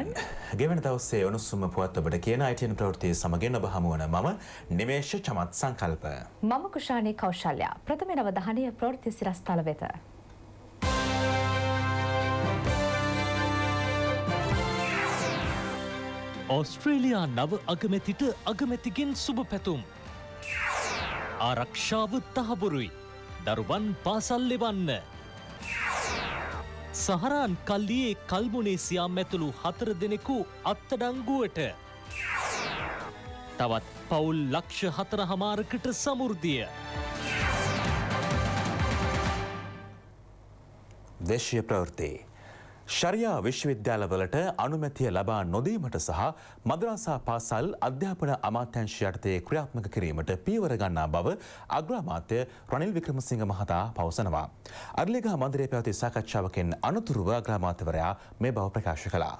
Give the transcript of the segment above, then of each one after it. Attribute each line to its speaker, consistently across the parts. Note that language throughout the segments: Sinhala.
Speaker 1: සුමන්
Speaker 2: ගෙවන දවස්සේ ඔනුස්සුම පුවත් ඔබට කියන අයිටන් ප්‍රවෘතිය සමගෙන් ඔබ හමුවන මම නිමේෂ චමත් සංකල්ප
Speaker 1: මම කුෂානය කෞශල්‍යයා ප්‍රථමෙනව දහනය ප්‍රෘති සිරස්ථල වෙත.
Speaker 3: ඔස්ට්‍රේලයා නව අගමැතිට අගමැතිගෙන් සුබ පැතුම්. ආරක්ෂාව තහබුරුයි. දරුවන් පාසල් ලෙවන්න. සහරාන් කල්ලියේ කල්මුණේ සියම් ඇතුළු හතර දෙනෙකු අත්තඩංගුවට. තවත් පවුල් ලක්ෂ හතර හමාරකට සමුෘද්ධිය. දේශ්‍ය ප්‍රවෘතියේ.
Speaker 2: ශරයා විශ්වවිද්‍යාලවලට අනුමැතිය ලබා නොදීමට සහ මදරාසා පාසල් අධ්‍යාපන අමාත්‍යංශ යටතේ ක්‍රියාත්මක කිරීමට පියවර ගන්නා බව අග්‍රාමාත්‍ය රනිල් වික්‍රමසිංහ මහතා පවසනවා. අරලිගහ මන්දිරයේ පැවති සාකච්ඡාවකින් අනතුරුව අග්‍රාමාත්‍යවරයා මේ බව ප්‍රකාශ කළා.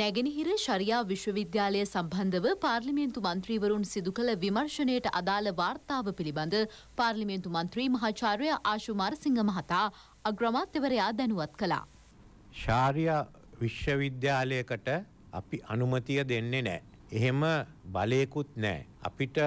Speaker 4: නැගෙනහිර ශරියා විශ්වවිද්‍යාලය සම්බන්ධව පාර්ලිමේන්තු මන්ත්‍රීවරුන් සිදු කළ විමර්ශනයට අදාළ වාර්තාව පිළිබඳ පාර්ලිමේන්තු මන්ත්‍රී මහාචාර්ය ආශු මාරසිංහ මහතා අග්‍රමාත්‍යවරයා දැනුවත් කළා.
Speaker 5: ශාරියා විශ්වවිද්‍යාලයකට අපි අනුමතිය දෙන්නේ නෑ. එහෙම බලයකුත් නෑ. අපිට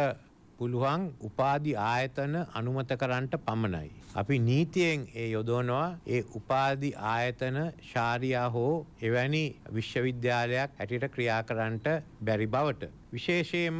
Speaker 5: පුළුවන් උපාධි ආයතන අනුමත කරන්නට පමණයි. අපි නීතියෙන් ඒ යොදවනවා ඒ උපාධි ආයතන ශාරියා හෝ එවැනි විශ්වවිද්‍යාලයක් ඇටියට ක්‍රියා කරන්නට බැරි බවට. විශේෂයෙන්ම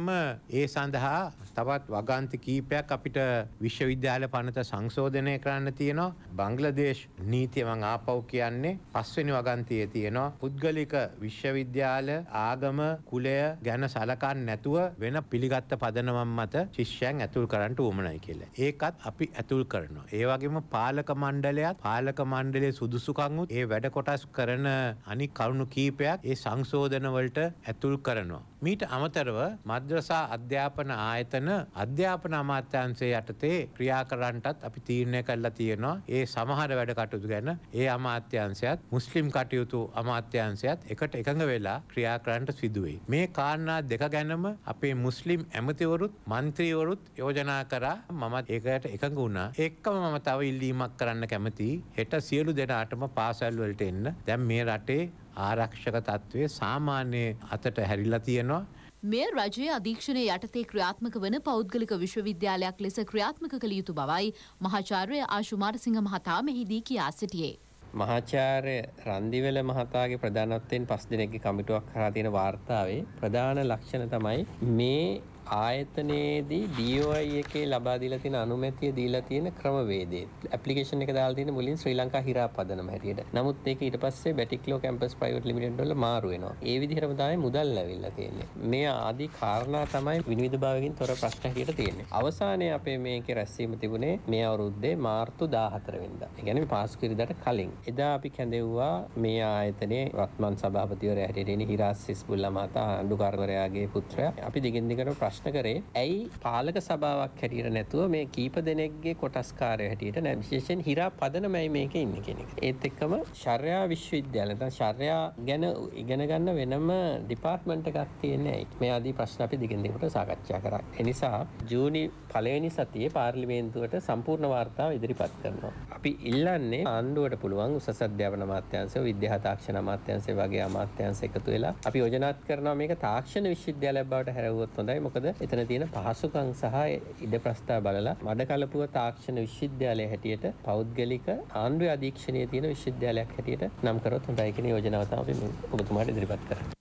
Speaker 5: ඒ සඳහා තවත් වගන්ත කීපයක් අපිට විශ්වවිද්‍යාල පනත සංශෝධනය කරන්න තියෙනවා. බංග්ලදේශ් නීතිය මං ආපව් කියන්නේ පස්වෙනි වගන්තයේ තියෙනවා. පුද්ගලික විශ්වවිද්‍යාල ආගම කුලය ගැන සලකන් නැතුව වෙන පිළිගත්ත පදනමම් මත ශිෂ්‍යයන් ඇතුල් කරන්නට උවමනයි කියලා. ඒකත් අපි ඇතුල් කරනවා. ඒ වගේම පාලක මණ්ඩලයත් පාලක මණ්ඩලයේ සුදුසුකම් උත් ඒ වැඩ කොටස් කරන අනික් කරුණු කීපයක් ඒ සංශෝධන වලට ඇතුල් කරනවා. මීට අමතර නිරන්තරව මද්‍රසා අධ්‍යාපන ආයතන අධ්‍යාපන අමාත්‍යංශය යටතේ ක්‍රියා කරන්නටත් අපි තීරණය කළා තියෙනවා. ඒ සමහර වැඩ කටයුතු ගැන ඒ අමාත්‍යංශයත් මුස්ලිම් කටයුතු අමාත්‍යංශයත් එකට එකඟ වෙලා ක්‍රියා කරන්නට සිදු වෙයි. මේ කාරණා දෙක ගැනම අපේ මුස්ලිම් ඇමතිවරුත් മന്ത്രിවරුත් යෝජනා කරා මම ඒකට එකඟ වුණා. එක්කම මම තව ඉල්ලීමක් කරන්න කැමතියි. හෙට සියලු දෙනාටම පාසල් වලට එන්න. දැන් මේ රටේ ආරක්ෂක තත්ත්වය සාමාන්‍ය අතට හැරිලා තියෙනවා
Speaker 4: මෙය රජයේ අධීක්ෂණය යටතේ ක්‍රියාත්මක වන පෞද්ගලික විශ්වවිද්‍යාලයක් ලෙස ක්‍රියාත්මක කළ යුතු බවයි මහාචාර්ය ආශුමාරසිංහ මහතා මෙහිදී කියා සිටියේ.
Speaker 6: මහාචාර්ය රන්දිවල මහතාගේ ප්‍රධානත්වයෙන් පස් දෙනෙක්ගේ කමිටුවක් කරා තියෙන වාර්තාවේ ප්‍රධාන ලක්ෂණ තමයි මේ ආයතනයේදී DOI එකේ ලබා දීලා තියෙන අනුමැතිය දීලා තියෙන ක්‍රමවේදය. ඇප්ලිකේෂන් එක දාලා තියෙන මුලින් ශ්‍රී ලංකා හිරා පදනම හැටියට. නමුත් ඒක ඊට පස්සේ බැටික්ලෝ කැම්පස් ප්‍රයිවට් ලිමිටඩ් වල මාරු වෙනවා. ඒ විදිහටම තමයි මුදල් ලැබිලා තියෙන්නේ. මේ ආදී කාරණා තමයි විනිවිදභාවයෙන් තොර ප්‍රශ්න හැටියට තියෙන්නේ. අවසානයේ අපේ මේකේ රැස්වීම තිබුණේ මේ අවුරුද්දේ මාර්තු 14 වෙනිදා. ඒ කියන්නේ පාස් කිරිදාට කලින්. එදා අපි කැඳෙව්වා මේ ආයතනයේ වත්මන් සභාපතිවරයා හැටියට ඉන්නේ හිරාස් සිස්බුල්ලා මහතා අඬුකාරවරයාගේ පුත්‍රයා. අපි දිගින් දිගට ප්‍රශ්න ප්‍රශ්න කරේ ඇයි පාලක සභාවක් හැටියට නැතුව මේ කීප දෙනෙක්ගේ කොටස්කාරය හැටියට නෑ විශේෂෙන් හිරා පදනමයි මේක ඉන්න කෙනෙක් ඒත් එක්කම ශර්යා විශ්වවිද්‍යාලත ශර්යා ගැන ඉගෙන ගන්න වෙනම ඩිපාර්ට්මන්ට එකක් තියන්නේ මේ අදී ප්‍රශ්න අපි දිගින්දිකට සාකච්ඡා කරා එනිසා ජූනි පලවෙනි සතියේ පාර්ලිමේන්තුවට සම්පූර්ණ වාර්තාව ඉදිරිපත් කරනවා අපි ඉල්ලන්නේ ආණ්ඩුවට පුළුවන් උසස් අධ්‍යාපන අමාත්‍යංශය විද්‍යාතාක්ෂණ අමාත්‍යංශය වගේ අමාත්‍යංශ එකතු වෙලා අපි යෝජනාත් කරනවා මේක තාක්ෂණ විශ්වවිද්‍යාලයක් බවට හැරවුවොත් හොඳයි මොකද එතන තියෙන පහසුකම් සහ ඉඩ ප්‍රස්ථා බලලා මඩ කලපුව තාක්ෂණ විශ්වවිද්‍යාලය හැටියට පෞද්ගලික ආණ්ඩුවේ අධීක්ෂණයේ තියෙන විශ්වවිද්‍යාලයක් හැටියට නම් කරොත් හොඳයි කියන යෝජනාව තමයි අපි ඔබතුමාට ඉදිරිපත් කරන්නේ.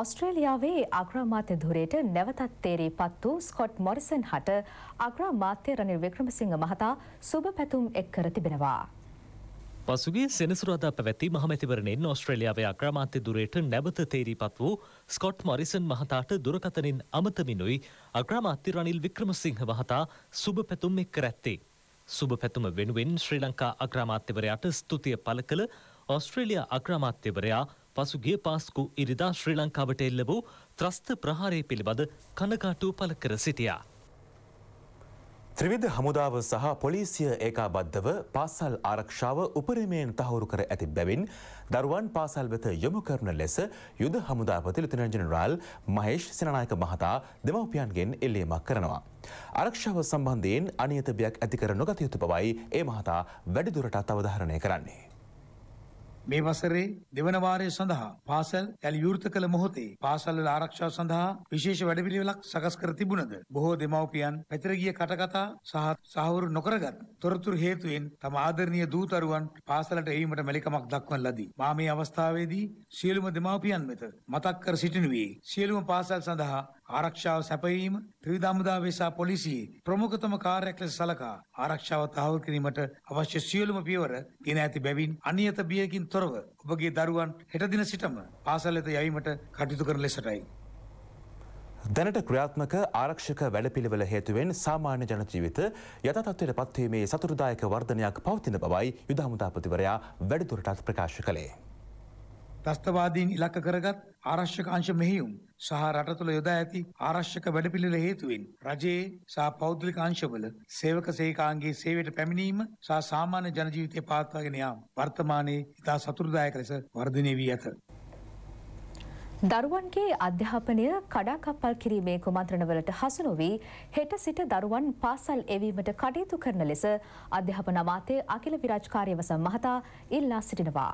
Speaker 1: ඔස්ට්‍රේලියාවේ අග්‍රාමාත්‍ය ධුරයට නැවතත් තේරී පත් වූ ස්කොට් මොරිසන් හට අග්‍රාමාත්‍ය රනිල් වික්‍රමසිංහ මහතා සුබ පැතුම් එක් කර තිබෙනවා.
Speaker 3: පසුගේ සෙනසුරදා පැවැති මහමැතිවරණයෙන් ඔස්ට්‍රලියාවේ අග්‍රමාත්‍ය දුරයට නැවත තේරීපත් වූ ස්කොට් මරිසන් මහතාට දුරකතනින් අමතමිනුයි අග්‍රමාත්‍ය රනිල් වික්‍රමසිංහ මහතා සුබ පැතුම් එක් කරැත්තේ. සුබ පැතුම වෙනුවෙන් ශ්‍රී ලංකා අග්‍රාමාත්‍යවරයාට ස්තුතිය පළ කළ ඔස්ට්‍රේලිය අග්‍රාමාත්‍යවරයා පසුගේ පාස්කු ඉරිදා ශ්‍රී ලංකාවට එල්ල වූ ත්‍රස්ත ප්‍රහාරය පිළිබඳ කනකාටු පළ කර සිටියා.
Speaker 2: ත්‍රිවිධ හමුදාව සහ පොලිසිය ඒකාබද්ධව පාසල් ආරක්ෂාව උපරිමයෙන් තහවුරු කර ඇති බැවින් දරුවන් පාසල් වෙත යොමු කරන ලෙස යුද හමුදාපති ලෙතන ජනරාල් මහේෂ් සිනනායක මහතා දෙමව්පියන්ගෙන් එල්ලීමක් කරනවා. ආරක්ෂාව සම්බන්ධයෙන් අනියතභයක් ඇති කර නොගත යුතු බවයි ඒ මහතා වැඩිදුරටත් අවධාරණය කරන්නේ.
Speaker 7: මේ වසරේ දෙවන වාරය සඳහා පාසල් යළි විවෘත කළ මොහොතේ පාසල්වල ආරක්ෂාව සඳහා විශේෂ වැඩපිළිවෙලක් සකස් කර තිබුණද බොහෝ දෙමව්පියන් පැතිර ගිය කටකතා සහ සහවරු නොකරගත් තොරතුරු හේතුවෙන් තම ආදරණීය දූතරුවන් පාසලට එවීමට මැලිකමක් දක්වන ලදී. මා මේ අවස්ථාවේදී සියලුම දෙමව්පියන් වෙත මතක් කර සිටිනුවේ සියලුම පාසල් සඳහා ආරක්ෂාව සැපයීම ත්‍රිවිධාමුදා වේසා පොලිසියේ ප්‍රමුඛතම කාර්යයක් ලෙස සලකා ආරක්ෂාව තහවුරු කිරීමට අවශ්‍ය සියලුම පියවර ගෙන ඇති බැවින් අනියත බියකින් තොරව ඔබගේ දරුවන් හෙට දින සිටම පාසල් වෙත යැවීමට කටයුතු කරන ලෙසටයි
Speaker 2: දැනට ක්‍රියාත්මක ආරක්ෂක වැඩපිළිවෙල හේතුවෙන් සාමාන්‍ය ජනජීවිත යථතත්වයට පත්වීමේ සතුරුදායක වර්ධනයක් පවතින බවයි යුදහමුදාපතිවරයා වැඩිදුරටත් ප්‍රකාශ කළේ.
Speaker 7: ත්‍රස්තවාදීන් ඉලක්ක කරගත් ආරක්ෂක අංශ මෙහියුම් සහ රට තුළ යොදා ඇති ආරක්ෂක වැඩපිළිවෙල හේතුවෙන් රජයේ සහ පෞද්ගලික අංශවල සේවක සේකාංගේ සේවයට පැමිණීම සහ සාමාන්‍ය ජන ජීවිතය පවත්වාගෙන යාම වර්තමානයේ ඉතා සතුටුදායක ලෙස වර්ධනය වී ඇත.
Speaker 1: දරුවන්ගේ අධ්‍යාපනය කඩාකප්පල් කිරීමේ කුමන්ත්‍රණවලට හසු නොවී හෙට සිට දරුවන් පාසල් එවීමට කටයුතු කරන ලෙස අධ්‍යාපන අමාත්‍ය අකිල විරාජ් කාර්යවසම් මහතා ඉල්ලා සිටිනවා.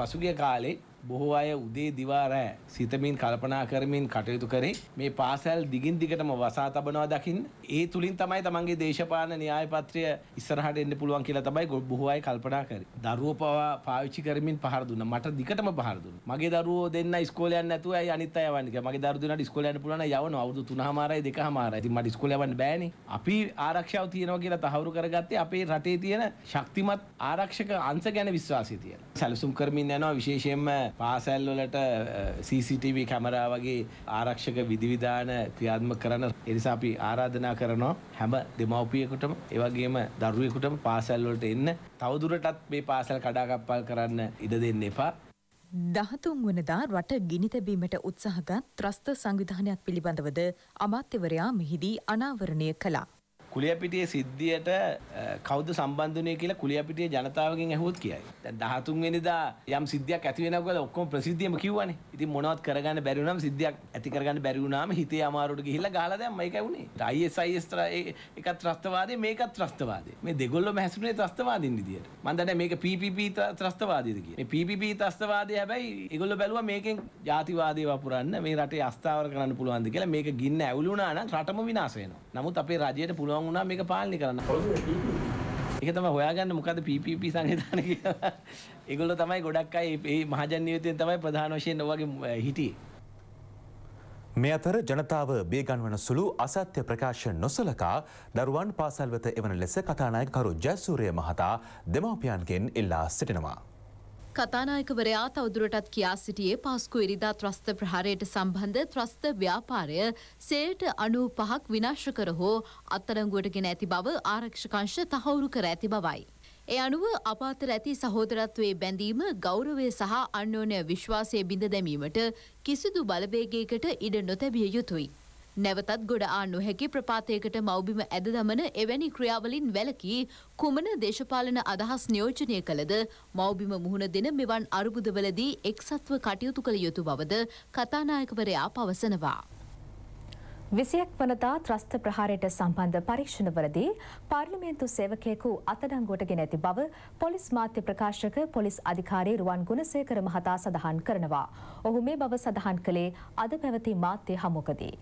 Speaker 8: පසුගිය කාලේ බොහෝ අය උදේ දිවා රෑ සිතමින් කල්පනා කරමින් කටයුතු කරේ මේ පාසල් දිගින් දිගටම වසා තබනවා දකින්න ඒ තුලින් තමයි තමන්ගේ දේශපාලන න්‍යාය පත්‍රය ඉස්සරහට එන්න පුළුවන් කියලා තමයි බොහෝ අය කල්පනා කරේ දරුවෝ පවා පාවිච්චි කරමින් පහර දුන්නා මට දිගටම පහර දුන්නා මගේ දරුවෝ දෙන්න ඉස්කෝලේ යන්නේ නැතුව ඇයි අනිත් අය යවන්නේ කියලා මගේ දරුවෝ දෙන්නාට ඉස්කෝලේ යන්න පුළුවන් නම් යවනවා අවුරුදු 3මාරයි 2මාරයි ඉතින් මට ඉස්කෝලේ යවන්න බෑනේ අපි ආරක්ෂාව තියනවා කියලා තහවුරු කරගත්තේ අපේ රටේ තියෙන ශක්තිමත් ආරක්ෂක අංශ ගැන විශ්වාසය තියෙන සැලසුම් කරමින් යනවා විශේෂයෙන්ම පාසැල් වලට CCTV කැමරා වගේ ආරක්ෂක විධිවිධාන ක්‍රියාත්මක කරන එනිසා අපි ආරාධනා කරනවා හැම දෙමව්පියෙකුටම ඒ වගේම දරුවෙකුටම පාසැල් වලට එන්න තවදුරටත් මේ පාසල් කඩාකප්පල් කරන්න ඉඩ දෙන්න එපා
Speaker 1: දහතුන් වනදා රට ගිනිතැබීමට උත්සාහගත් ත්‍රස්ත සංවිධානයක් පිළිබඳවද අමාත්‍යවරයා මෙහිදී අනාවරණය කළා.
Speaker 8: කුලියපිටියේ සිද්ධියට කවුද සම්බන්ධුනේ කියලා කුලියපිටියේ ජනතාවගෙන් ඇහුවොත් කියයි. දැන් 13 වෙනිදා යම් සිද්ධියක් ඇති වෙනවා කියලා ඔක්කොම ප්‍රසිද්ධියම කිව්වනේ. ඉතින් මොනවත් කරගන්න බැරි වුණාම සිද්ධියක් ඇති කරගන්න බැරි වුණාම හිතේ අමාරුවට ගිහිල්ලා ගහලා දැම්මා. ඒකයි උනේ. ISIS එකක් ත්‍රස්තවාදී මේකත් ත්‍රස්තවාදී. මේ දෙගොල්ලොම හැසිරුනේ ත්‍රස්තවාදීන් විදියට. මම දන්නේ මේක PPP ත්‍රස්තවාදීද කියලා. මේ PPP ත්‍රස්තවාදී හැබැයි ඒගොල්ලෝ බැලුවා මේකෙන් ජාතිවාදී වපුරන්න මේ රටේ අස්ථාවර කරන්න පුළුවන්ද කියලා. මේක ගින්න ඇවුලුණා නම් රටම විනාශ වෙනවා. නමුත් අපේ රජයට පුළුවන් පුළුවන් වුණා මේක පාලනය කරන්න. ඒක තමයි හොයාගන්න මොකද PPP සංවිධානය කියලා. ඒගොල්ලෝ තමයි ගොඩක් අය මේ මහජන නියුතියෙන් තමයි ප්‍රධාන වශයෙන් ඔයගේ හිටියේ.
Speaker 2: මේ අතර ජනතාව බේගන්වන සුළු අසත්‍ය ප්‍රකාශ නොසලකා දරුවන් පාසල් වෙත එවන ලෙස කතානායකරු ජයසූරිය මහතා දෙමාපියන්ගෙන් ඉල්ලා සිටිනවා.
Speaker 4: කතානායකවරයා තවදුරටත් කියා සිටියේ පාස්කු ඉරිදා ත්‍රස්ත ප්‍රහාරයට සම්බන්ධ ත්‍රස්ත ව්‍යාපාරය සේට අනු පහක් විනාශ කර හෝ අත්තරංගුවට ගෙන ඇති බව ආරක්ෂකංශ තහවුරු කර ඇති බවයි. ඒ අනුව අපාතර ඇති සහෝදරත්වයේ බැඳීම ගෞරවය සහ අන්‍යෝන්‍ය විශ්වාසය බිඳ දැමීමට කිසිදු බලවේගයකට ඉඩ නොතැබිය යුතුයි. නැවතත් ගොඩ ආණ්ඩු හැකි ප්‍රපාතයකට මවබිම ඇද දමන එවැනි ක්‍රියාවලින් වැලකී කුමන දේශපාලන අදහස් නියෝජනය කළද මවබිම මුහුණ දෙන මෙවන් අරුබුදවලදී එක්සත්ව කටයුතු කළ යුතු බවද කතානායකවරයා පවසනවා. විසියක් වනතා ත්‍රස්ත ප්‍රහාරයට
Speaker 1: සම්බන්ධ පරීක්ෂණවලදී පාර්ලිමේන්තු සේවකයෙකු අතඩංගුවටගෙන ඇති බව පොලිස් මාධ්‍ය ප්‍රකාශක පොලිස් අධිකාරී රුවන් ගුණසේකර මහතා සඳහන් කරනවා. ඔහු මේ බව සඳහන් කළේ අද පැවති මාධ්‍ය හමුකදී.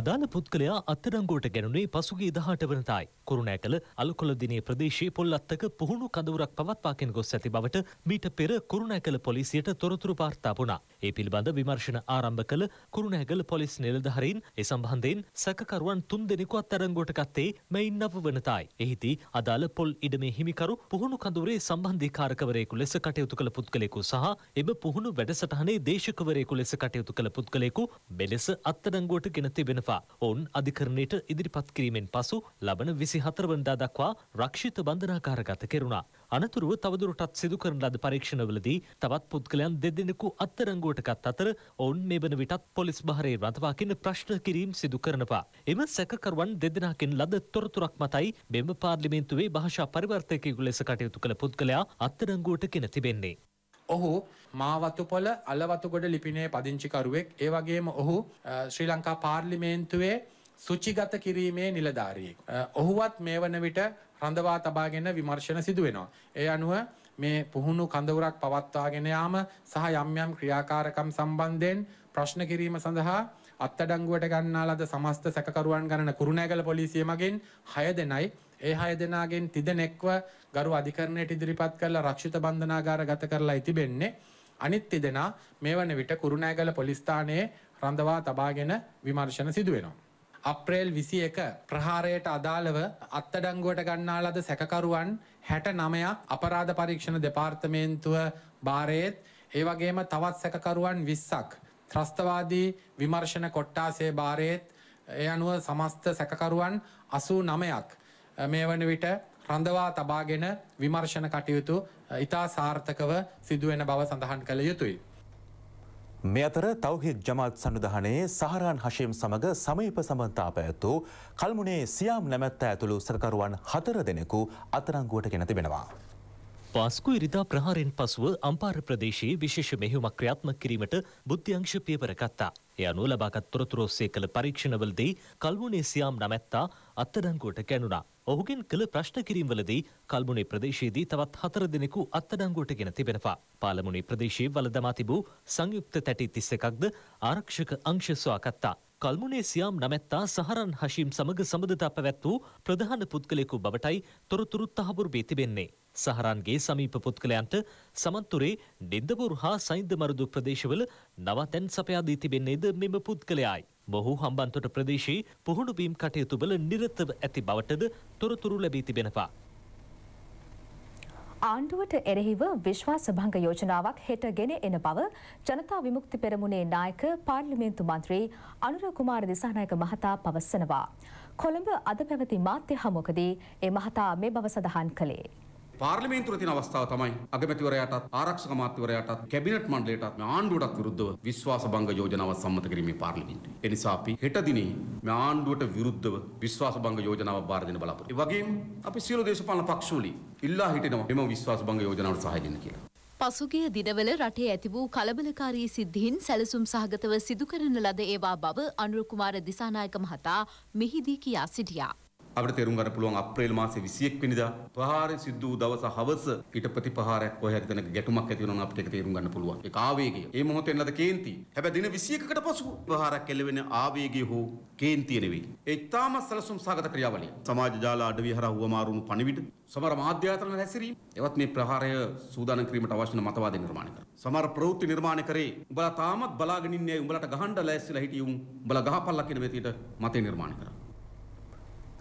Speaker 3: අදාළ පුද්ගලයා අත්තරංගෝට ගැනුනේ පසුගේ දහට වනතයි. කුරුණෑකල අලුකොළදිනේ ප්‍රදේශයේ පොල්ලත්තක පුහුණු කදවරක් පවත්වාගෙන ගොස් ඇති බවට මීට පෙර කුරුණෑකල පොලිසියට තොරතුරු වාර්තා වුණා. ඒ පිළිබඳ විමර්ශන ආරම්භ කළ කුරුණෑගල පොලිස් නිලධහරින් ඒ සම්බන්ධයෙන් සැකකරුවන් තුන් දෙනෙකු අත්අඩංගුවට ගත්තේ මෙයින් නව වනතායි. එහිදී අදාළ පොල් ඉඩමේ හිමිකරු පුහුණු කඳුරේ සම්බන්ධීකාරකවරයෙකු ලෙස කටයුතු කළ පුද්ගලයෙකු සහ එම පුහුණු වැඩසටහනේ දේශකවරයෙකු ලෙස කටයුතු කළ පුද්ගලයෙකු මෙලෙස අත්අඩංගුවට ගෙන තිබෙනවා. ඔවුන් අධිකරණයට ඉදිරිපත් කිරීමෙන් පසු ලබන විසි විසි හතරවනදා දක්වා රක්ෂිත බන්ධනාකාරගත කෙරුණා. අනතුරුව තවදුරටත් සිදුකරන ලද පරීක්ෂණවලදී තවත් පුද්ගලයන් දෙදෙනෙකු අත්තරංගුවටකත් අතර ඔවුන් මේ වන විටත් පොලිස් භාරයේ රඳවාකින්න ප්‍රශ්න කිරීම් සිදු කරනවා. එම සැකකරුවන් දෙදෙනකින් ලද තොරතුරක් මතයි මෙම පාර්ලිමේන්තුවේ භාෂා පරිවර්තකයකු ලෙස කටයුතු කළ පුද්ගලයා අත්තරංගුවට කෙන තිබෙන්නේ. ඔහු මාවතුපොල අලවතුගොඩ ලිපිනේ
Speaker 9: පදිංචිකරුවෙක් ඒ වගේම ඔහු ශ්‍රී ලංකා පාර්ලිමේන්තුවේ සුචිගත කිරීමේ නිලධාරියෙක්. ඔහුවත් මේ වන විට රඳවා තබාගෙන විමර්ශන සිදු වෙනවා. ඒ අනුව මේ පුහුණු කඳවුරක් පවත්වාගෙන යාම සහ යම් යම් ක්‍රියාකාරකම් සම්බන්ධයෙන් ප්‍රශ්න කිරීම සඳහා අත්අඩංගුවට ගන්නා ලද සමස්ත සැකකරුවන් ගණන කුරුණෑගල පොලිසිය මගින් 6 දෙනයි ඒ 6 දෙනාගෙන් තිදෙනෙක්ව ගරු අධිකරණයට ඉදිරිපත් කරලා රක්ෂිත බන්ධනාගාර ගත කරලා ඉතිබෙන්නේ අනිත් තිදෙනා මේ වන විට කුරුණෑගල පොලිස් ස්ථානයේ රඳවා තබාගෙන විමර්ශන සිදු වෙනවා අප්‍රේල් විසි එක ප්‍රහාරයට අදාළව අත්තඩංගුවට ගන්නා ලද සැකකරුවන් හැට නමයක් අපරාධ පරීක්ෂණ දෙපාර්තමේන්තුව භාරයේත් ඒ වගේම තවත් සැකකරුවන් විස්සක්. ත්‍රස්තවාදී විමර්ශණ කොට්ටාසේ භාරයේත් ඒ අනුව සමස්ත සැකකරුවන් අසූ නමයක් මේ වන විට රඳවා තබාගෙන විමර්ශණ කටයුතු ඉතා සාර්ථකව සිදුවෙන බව සඳහන් කළ යුතුයි. මේ
Speaker 2: අතර තවහිත් ජමාත් සඳධානයේ සහරාන් හශයම් සමඟ සමීප සමන්තාප ඇතු කල්මුණේ සියම් නැමැත්ත ඇතුළු සරකරුවන් හතර දෙනෙකු අතරංගුවට ගෙන තිබෙනවා.
Speaker 3: පාස්කු ඉරිදා ප්‍රහාරෙන් පසුව අම්පාර ප්‍රදේශයේ විශේෂ මෙහිුමක් ක්‍රියාත්ම කිරීමට බුද්ධ්‍යංශ පියවරගත්තා. ඒ අනුව ලබාගත් තොරතුරු ඔස්සේ කළ පරීක්ෂණවලදී කල්මුනේ සියාම් නමැත්තා අත්අඩංගුවට ගැනුණා. ඔහුගෙන් කළ ප්‍රශ්න කිරීම්වලදී කල්මුනේ ප්‍රදේශයේදී තවත් හතර දෙනෙකු අත්අඩංගුවට ගෙන තිබෙනවා. පාලමුනේ ප්‍රදේශයේ වල දමා තිබූ සංයුක්ත තැටි 31ක්ද ආරක්ෂක අංශ සොයාගත්තා. කල්මුනේසියාම් නමැත්තා සහරන් හශීම් සමග සබඳතා පැවැත් වූ ප්‍රධාන පුද්ගලයෙකු බවටයි තොරතුරු තහවුරු වී තිබෙන්නේ. සහරන්ගේ සමීප පුද්ගලයන්ට සමන්තුරේ නින්දපුර හා සයින්ද මරුදු ප්‍රදේශවල නවතැන් සපයා දී තිබෙන්නේද මෙම පුද්ගලයායි. මොහු හම්බන්තොට ප්‍රදේශයේ පුහුණු බීම් කටයුතුවල නිරතව ඇති බවටද තොරතුරු ලැබී තිබෙනවා.
Speaker 1: ආණ්ඩුවට එරෙහිව විශ්වාස භංග යෝජනාවක් හෙට ගෙන එන බව ජනතා විමුක්ති පෙරමුණේ නායක පාර්ලිමේන්තු මන්ත්‍රී අනුර කුමාර දිසානායක මහතා පවසනවා. කොළඹ අද පැවති මාධ්‍ය හමුවකදී ඒ මහතා මේ බව සඳහන් කළේ.
Speaker 7: පාර්ලිමේන්තුවේ තියෙන
Speaker 2: අවස්ථාව තමයි අගමැතිවරයාටත් ආරක්ෂක අමාත්‍යවරයාටත් කැබිනට් මණ්ඩලයටත් මේ ආණ්ඩුවටත් විරුද්ධව විශ්වාස භංග යෝජනාව සම්මත කිරීමේ පාර්ලිමේන්තුවේ. ඒ නිසා අපි හෙට දිනේ මේ ආණ්ඩුවට විරුද්ධව විශ්වාස භංග යෝජනාව බාර දෙන්න බලාපොරොත්තු. ඒ වගේම අපි සියලු දේශපාලන පක්ෂෝලි ඉල්ලා හිටිනවා මෙම විශ්වාස භංග යෝජනාවට සහාය දෙන්න කියලා.
Speaker 4: පසුගිය දිනවල රටේ ඇති වූ කලබලකාරී සිද්ධීන් සැලසුම් සහගතව සිදුකරන ලද ඒවා බව අනුර කුමාර දිසානායක මහතා මෙහිදී කියා සිටියා.
Speaker 2: අපිට තේරුම් ගන්න පුළුවන් අප්‍රේල් මාසේ 21 වෙනිදා ප්‍රහාරය සිද්ධ වූ දවස හවස ඊට ප්‍රතිපහාරයක් කොහේ හරි තැනක ගැටුමක් ඇති වෙනවා නම් අපිට ඒක තේරුම් ගන්න පුළුවන්. ඒක ආවේගය. ඒ මොහොතේ ලද කේන්ති. හැබැයි දින 21කට පසු ප්‍රහාරයක් එල්ල වෙන ආවේගය හෝ කේන්තිය නෙවෙයි. ඒ තාම සැලසුම් සාගත ක්‍රියාවලිය. සමාජ ජාල අඩවිය හරහා හුවමාරුණු පණිවිඩ සමහර මාධ්‍යාතන හැසිරීම එවත් මේ ප්‍රහාරය සූදානම් කිරීමට අවශ්‍ය මතවාද නිර්මාණය කරා. සමහර ප්‍රවෘත්ති නිර්මාණය කරේ උඹලා තාමත් බලාගෙන ඉන්නේ උඹලට ගහන්න ලෑස්තිලා හිටියුම් උඹලා ගහපල්ලා කියන විදියට මතේ නිර්මාණය කරා.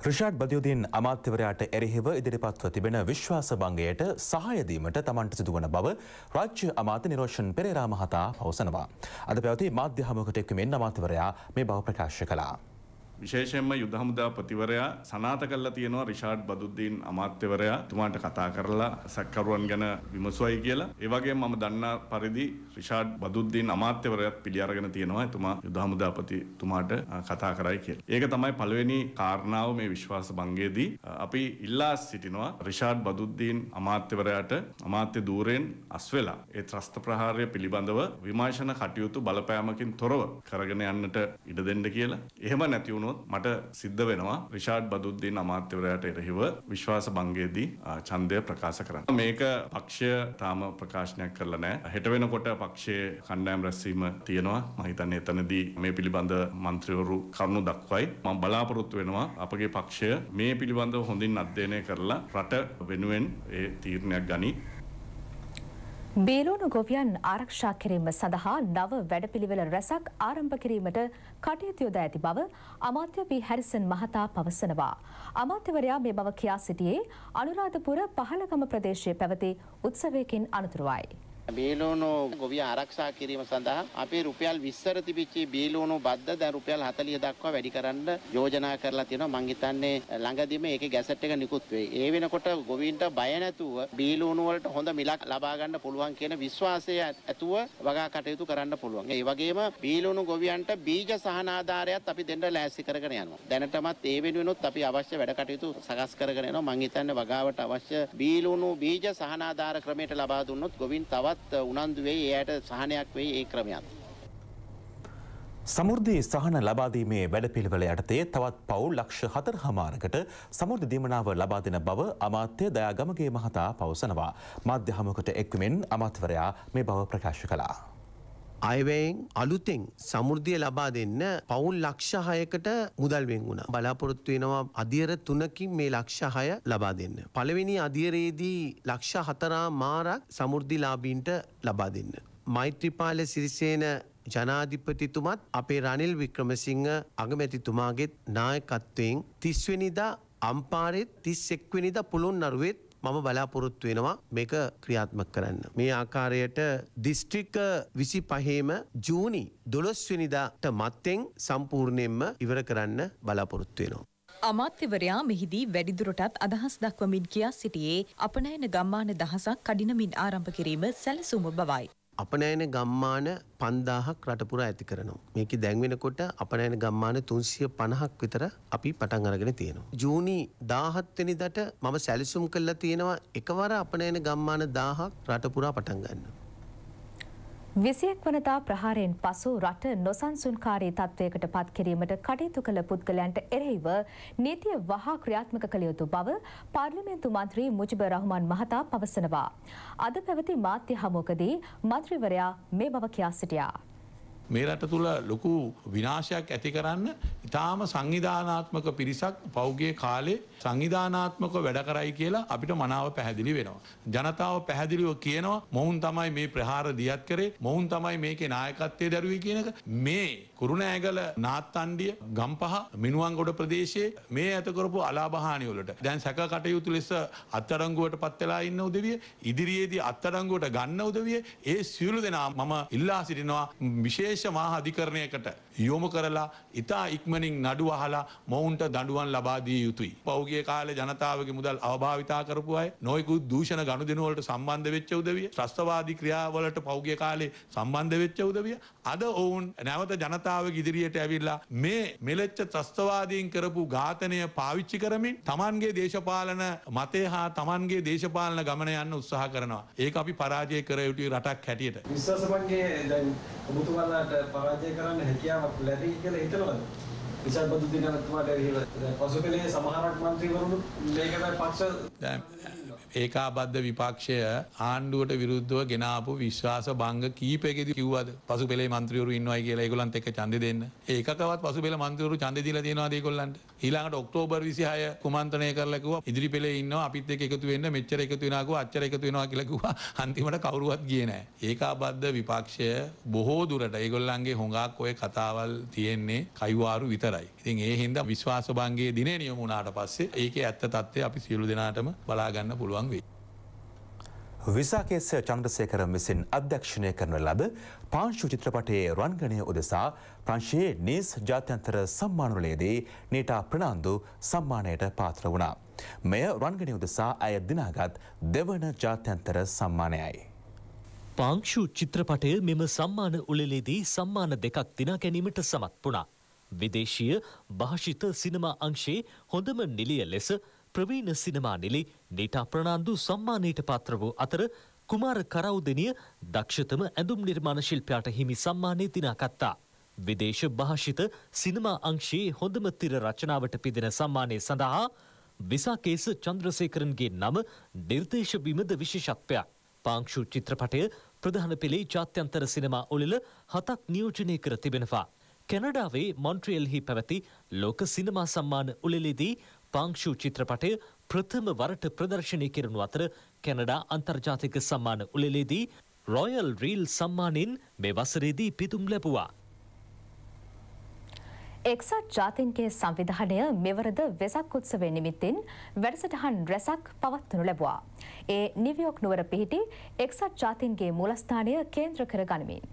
Speaker 2: ක්‍රෂාඩ් බදයෝදීන් අමාත්‍යවරයාට එරෙහිව ඉදිරිපත්ව තිබෙන විශ්වාසභංගයට සහයදීමට තමන්ට සිදුවන බව රාජ්‍ය අමාත්‍ය නිරෝෂන් පෙරේරා මහතා පවසනවා. අද පැවති මාධ්‍ය හමුවකට එක්වීමෙන් අමාත්‍යවරයා මේ බව ප්‍රකාශ කළා.
Speaker 10: විශේෂයෙන්ම යුද හමුදා ප්‍රතිවරයා සනාථ කළා තියෙනවා රිෂාඩ් බදුද්දීන් අමාත්‍යවරයා තුමාට කතා කරලා සැකකරුවන් ගැන විමසුවයි කියලා. ඒ වගේම මම දන්නා පරිදි රිෂාඩ් බදුද්දීන් අමාත්‍යවරයාත් පිළිඅරගෙන තියෙනවා එතුමා යුද හමුදාපතිතුමාට කතා කරයි කියලා. ඒක තමයි පළවෙනි කාරණාව මේ විශ්වාස භංගයේදී අපි ඉල්ලා සිටිනවා රිෂාඩ් බදුද්දීන් අමාත්‍යවරයාට අමාත්‍ය ධූරයෙන් අස්වෙලා ඒ ත්‍රස්ත ප්‍රහාරය පිළිබඳව විමර්ශන කටයුතු බලපෑමකින් තොරව කරගෙන යන්නට ඉඩ දෙන්න කියලා. එහෙම නැති වුණොත් මට සිද්ධ වෙනවා රිෂාඩ් බදුද්දීන් අමාත්‍යවරයාට එරෙහිව විශ්වාස භංගයේදී ඡන්දය ප්‍රකාශ කරන්න. මේක පක්ෂය තාම ප්‍රකාශනයක් කරලා නැහැ. හෙට වෙනකොට පක්ෂයේ කණ්ඩායම් රැස්වීම තියෙනවා. මම හිතන්නේ එතනදී මේ පිළිබඳ മന്ത്രിවරු කරුණු දක්වයි. මම බලාපොරොත්තු වෙනවා අපගේ පක්ෂය මේ පිළිබඳව හොඳින් අධ්‍යයනය කරලා රට වෙනුවෙන් ඒ තීරණයක් ගනී.
Speaker 1: බේලෝන ගොවියන් ආරක්ෂා කිරීම සඳහා නව වැඩපිළිවෙල රැසක් ආරම්භ කිරීමට කටයුතු යොදා ඇති බව අමාත්‍ය පී හැරිසන් මහතා පවසනවා. අමාත්‍යවරයා මේ බව කියා සිටියේ අනුරාධපුර පහළගම ප්‍රදේශයේ පැවති උත්සවයකින් අනතුරුවයි.
Speaker 11: බේලෝනෝ ගොවිය ආරක්ෂා කිරීම සඳහා අපේ රුපියල් 20ර තිබිච්ච බේලෝනෝ බද්ද දැන් රුපියල් 40 දක්වා වැඩි කරන්න යෝජනා කරලා තියෙනවා මං හිතන්නේ ළඟදීම ඒකේ ගැසට් එක නිකුත් වෙයි. ඒ වෙනකොට ගොවීන්ට බය නැතුව බේලෝනෝ වලට හොඳ මිලක් ලබා ගන්න පුළුවන් කියන විශ්වාසය ඇතුව වගා කටයුතු කරන්න පුළුවන්. ඒ වගේම බේලෝනෝ ගොවියන්ට බීජ සහනාධාරයත් අපි දෙන්න ලෑස්ති කරගෙන යනවා. දැනටමත් ඒ වෙනුවෙනුත් අපි අවශ්‍ය වැඩ කටයුතු සකස් කරගෙන යනවා. මං හිතන්නේ වගාවට අවශ්‍ය බේලෝනෝ බීජ සහනාධාර ක්‍රමයට ලබා දුන්නොත් ගොවීන් තවත් තවත් උනන්දු වෙයි එයාට සහනයක් වෙයි ඒ ක්‍රමයක්.
Speaker 2: සමුෘද්ධී සහන ලබාදීමේ වැඩපිළිවල යටතේ තවත් පවුල් ලක්ෂ හතර හමාරකට සමුෘධ දීමනාව ලබාදෙන බව අමාත්‍ය දයාගමගේ මහතා පවසනවා.
Speaker 11: මධ්‍ය හමකට එක්වමෙන් අමත්වරයා මේ බව ප්‍රකාශ කලා. අයවැයෙන් අලුතෙන් සමෘද්ධිය ලබා දෙන්න පවුල් ලක්ෂහයකට මුදල්වෙන් වුණ. බලාපොරොත්තු වෙනවා අධියර තුනකින් මේ ලක්ෂහය ලබා දෙන්න. පළවෙනි අධියරයේදී ලක්ෂ හතරා මාරක් සමෘද්ධිලාබීන්ට ලබා දෙන්න. මෛත්‍රීපාල සිරිසේන ජනාධිපතිතුමත් අපේ රනිල් වික්‍රමසිංහ අගමැතිතුමාගේත් නායකත්වයෙන් තිස්වෙනිදා අම්පාරෙත් තිස්සෙක්වෙනිද පුළුන් නරුවෙත් මම බලාපොරොත්තු වෙනවා මේක ක්‍රියාත්මක කරන්න. මේ ආකාරයට දිස්ත්‍රික්ක විසි පහේම ජූනි දොළොස්වනිදාට මත්තෙන් සම්පූර්ණයෙන්ම ඉවර කරන්න බලාපොරොත්තු වෙනවා.
Speaker 1: අමාත්‍යවරයා මෙහිදී වැඩිදුරටත් අදහස් දක්වමින් කියා සිටියේ අපනයන ගම්මාන දහසක් කඩිනමින් ආරම්භ කිරීම සැලසුම බවයි.
Speaker 11: අපනයන ගම්මාන පන්දාහක් රටපුරා ඇති කරනවා. මේක දැන්වෙනකොට අපනයන ගම්මාන තුන්සිය පණහක් විතර අපි පටන් අරගෙන තියෙනවා. ජූනි දාහත්වනි දට මම සැලිසුම් කල්ලා තියෙනවා එකවර අපනයන ගම්මාන දාහක් රටපුරා පටන් ගන්නවා.
Speaker 1: විසියෙක් වනදා ප්‍රහාරයෙන් පසු රට නොසන්සුන්කාරී තත්ත්වයකට පත් කිරීමට කටයුතු කළ පුද්ගලයන්ට එරෙහිව නීතිය වහා ක්‍රියාත්මක කළ යුතු බව පාර්ලිමේන්තු මන්ත්‍රී මුජිබ රහමන් මහතා පවසනවා. අද පැවති මාධ්‍ය හමුවකදී මන්ත්‍රීවරයා මේ බව කියා සිටියා.
Speaker 12: මේ රට තුළ ලොකු විනාශයක් ඇති කරන්න ඉතාම සංවිධානාත්මක පිරිසක් පෞගේ කාලේ සංවිධානාත්මක වැඩ කරයි කියලා අපිට මනාව පැහැදිලි වෙනවා. ජනතාව පැහැදිලිව කියනවා මොවුන් තමයි මේ ප්‍රහාර දියත් කරේ මොවුන් තමයි මේකේ නායකත්වය දැරුවේ කියනක මේ කුරුණෑගල නාත්තණ්ඩිය ගම්පහ මිනුවන්ගොඩ ප්‍රදේශයේ මේ ඇතකරපු අලාභහානිවලට දැන් සැක කටයුතු ලෙස අත්තරංගුවට පත් වෙලා ඉන්න උදවිය ඉදිරියේදී අත්තරංගුවට ගන්න උදවිය ඒ සියලු දෙනා මම ඉල්ලා සිටිනවා විශේෂ විශේෂ මාහධිකරණයකට යොමු කරලා ඉතා ඉක්මනින් නඩු අහලා මොවුන්ට දඩුවන් ලබාදී යුතුයි. පෞගේ කාල ජනතාවගේ මුදල් අවභාවිතා කරපු අය නොයකුත් දූෂණ ගණුදනුවලට සම්බන්ධ වෙච්ච උදවිය ශ්‍රස්තවාදී ක්‍රියාවලට පෞගේ කාලේ සම්බන්ධ වෙච්ච උදවිය අද ඔවුන් නැවත ජනතාව ඉදිරියට ඇවිල්ලා මේ මෙලච්ච ත්‍රස්තවාදීන් කරපු ඝාතනය පාවිච්චි කරමින් තමන්ගේ දේශපාලන මතය හා තමන්ගේ දේශපාලන ගමන යන්න උත්සාහ කරනවා. ඒක අපි පරාජය කර යුතු රටක් හැටියට. විශ්වාස
Speaker 8: වන්නේ දැන් ඔබතුමාලා එතුමාට පරාජය කරන්න හැකියාවක් ලැබෙයි කියලා හිතනවද? විශාල බදුදීන එතුමාට පසුපෙළේ සමහරක් മന്ത്രിවරුණු මේකමයි
Speaker 12: පක්ෂ ඒකාබද්ධ විපක්ෂය ආණ්ඩුවට විරුද්ධව ගෙනාපු විශ්වාස භංග කීපයකදී කිව්වද පසුපෙළේ മന്ത്രിවරු ඉන්නවයි කියලා ඒගොල්ලන්ට එක ඡන්දෙ දෙන්න. ඒකකවත් පසුපෙළ മന്ത്രിවරු ඡන්දෙ දීලා තියෙනවාද ඒගොල්ලන්ට? ඊලාට ඔක්ටෝබර් විසිහය කුමන්තනය කරලකව ඉදිරි පෙළ ඉන්න අපිත් එකතු වෙන්න මෙච්චර එකතු වෙනක අච්චර එකතු වෙනවා කියලකවා හන්තිමට කවරුවත් කියන. ඒකාබද්ධ විපක්ෂය බොහෝ දුරට ඒගොල්ලන්ගේ හොඟක් ඔය කතාවල් තියෙන්නේ කයිවාරු විතරයි. ඉතින් ඒ හින්ද විශ්වාසභන්ගේ දින නියමුණට පස්සේ ඒක ඇත්ත තත්ත්වය අපි සියලු දෙනාටම බලාගන්න පුළුවන් වෙයි.
Speaker 2: විසාකේස චන්ද්‍රසේකර විසින් අධ්‍යක්ෂණය කරන ලද පාංශු චිත්‍රපටයේ රංගනය උදෙසා ප්‍රංශයේ නීස් ජාත්‍යන්තර සම්මානවලයේදී නීටා ප්‍රනාන්දු සම්මානයට පාත්‍ර වුණා. මෙය රංගනය උදෙසා ඇය දිනාගත් දෙවන ජාත්‍යන්තර
Speaker 3: සම්මානයයි. පාංශු චිත්‍රපටය මෙම සම්මාන උළෙලේදී සම්මාන දෙකක් දිනා ගැනීමට සමත් වුණා. විදේශීය භාෂිත සිනමා අංශයේ හොඳම නිලිය ලෙස ප්‍රවීණ සිනමානිලි නීටා ප්‍රනාන්දු සම්මානයට පාත්‍ර වූ අතර කුමාර කරවුදෙනිය දක්ෂතම ඇඳුම් නිර්මාණ ශිල්පයාට හිමි සම්මානය දිනාගත්තා. විදේශ භාෂිත සිනමා අංශයේ හොඳම තිර රචනාවට පිදෙන සම්මානය සඳහා විසාකේස චන්ද්‍රසේකරන්ගේ නම නිර්දේශ බිමද විශේෂත්වයක්. පාංක්ෂු චිත්‍රපටය ප්‍රධාන පෙළේ ජාත්‍යන්තර සිනමා ඔලිල හතක් නියෝජනය කර තිබෙනවා. කැනඩාවේ මොන්ට්‍රියල්හි පැවති ලෝක සිනමා සම්මාන උලෙලෙදී පාංශු චිත්‍රපටය ප්‍රථම වරට ප්‍රදර්ශනය කෙරනු අතර කැනඩා අන්තර්ජාතික සම්මාන උළෙලේදී රොයල් රීල් සම්මානින් මේ වසරේදී පිතුම් ලැබුවා.
Speaker 1: එක්සත් ජාතින්ගේ සංවිධානය මෙවරද වෙසක් උත්සවේ නිමිත්තෙන් වැඩසටහන් රැසක් පවත්වනු ලැබවා. ඒ නිවියෝක් නුවර
Speaker 4: පිහිටි එක්සත්
Speaker 1: ජාතින්ගේ මූලස්ථානය කේන්ද්‍ර කර ගනිමින්.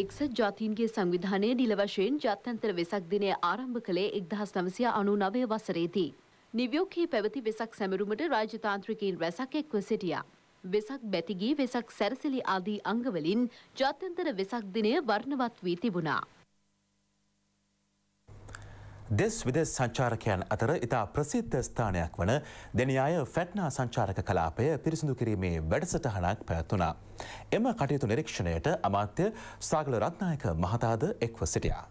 Speaker 4: එක්සත් ජාතීන්ගේ සංවිධානය නිල වශයෙන් ජාත්‍යන්තර වෙසක් දිනය ආරම්භ කළේ එක්දහස් නවසය අනු නවය වසරේදී. නිවියෝකයේ පැවති වෙසක් සැමරුමට රාජතාන්ත්‍රිකීන් රැසක් එක්ව සිටියා. වෙසක් බැතිගී වෙසක් සැරසිලි ආදී අංගවලින් ජාත්‍යන්තර වෙසක් දිනය වර්ණවත් වී තිබුණා.
Speaker 2: දෙස් විදෙස් සංචාරකයන් අතර ඉතා ප්‍රසිද්ධ ස්ථානයක් වන දෙනියාය ෆැට්නා සංචාරක කලාපය පිරිසිදු කිරීමේ වැඩසටහනක් පැවැත්වනා. එම කටයුතු නිරීක්ෂණයට අමාත්‍ය සාගල රත්නායක
Speaker 1: මහතාද එක්ව සිටියා.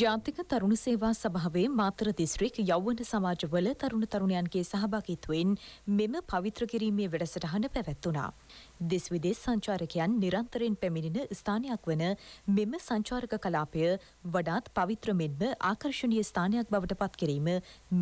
Speaker 1: ජාතික තරුණ සේවා සභාවේ මාතර දිස්ත්‍රික් යෞවන සමාජවල තරුණ තරුණයන්ගේ සහභාගීත්වයෙන් මෙම පවිත්‍ර කිරීමේ වැඩසටහන පැවැත්වුණා. දෙස් විදෙස් සංචාරකයන් නිරන්තරයෙන් පැමිණෙන ස්ථානයක් වන මෙම සංචාරක කලාපය වඩාත් පවිත්‍ර මෙන්ම ආකර්ශනීය ස්ථානයක් බවට පත් කිරීම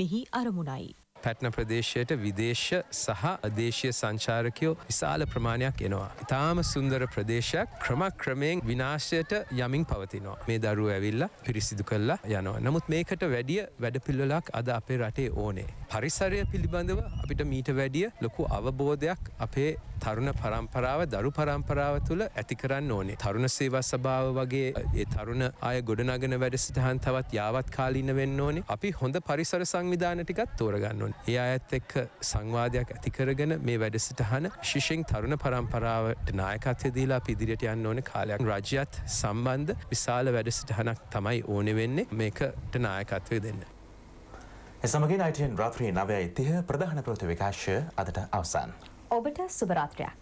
Speaker 1: මෙහි අරමුණයි.
Speaker 6: පැටන ප්‍රදේශයට විදේශ සහ අදේශය සංචාරකයෝ විශාල ප්‍රමාණයක් එනවා. ඉතාම සුන්දර ප්‍රදේශයක් ක්‍රම ක්‍රමයෙන් විනාශයට යමින් පවතිනවා. මේ දරුව ඇවිල්ලා පිරිසිදු කල්ලා යනවා. නමුත් මේකට වැඩිය වැඩපිල්ලලක් අද අපේ රටේ ඕනේ. පරිසරය පිළිබඳව අපිට මීට වැඩිය ලොකු අවබෝධයක් අපේ තරුණ පරම්පරාව දරු පරම්පරාව තුළ ඇති කරන්න ඕනේ තරුණ සේවා සභාව වගේ ඒ තරුණ අය ගොඩනගෙන වැඩසටහන් තවත් යාවත් කාලීන වෙන්න ඕනේ අපි හොඳ පරිසර සංවිධාන ටිකත් තෝරගන්න ඕනේ ඒ අඇත් එක්ක සංවාධයක් ඇතිකරගෙන මේ වැඩසටහන ශිෂෙන් තරුණ පරම්පරාවට නායකත්යදීලා පිදිරිට යන්න ඕන කාලයක් රජයත් සම්බන්ධ විශාල වැඩසටහනක් තමයි ඕනෙ වෙන්නේ මේකට නායකත්වය දෙන්න.
Speaker 2: එසමගින් අයිටයෙන් රාත්‍රී නවයයි තිහ ප්‍රධාන ප්‍රෘති විකාශය අදට අවසන්.
Speaker 1: ඔබට සුභරාත්‍රයක්.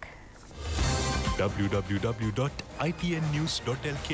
Speaker 7: www.itnnews.lk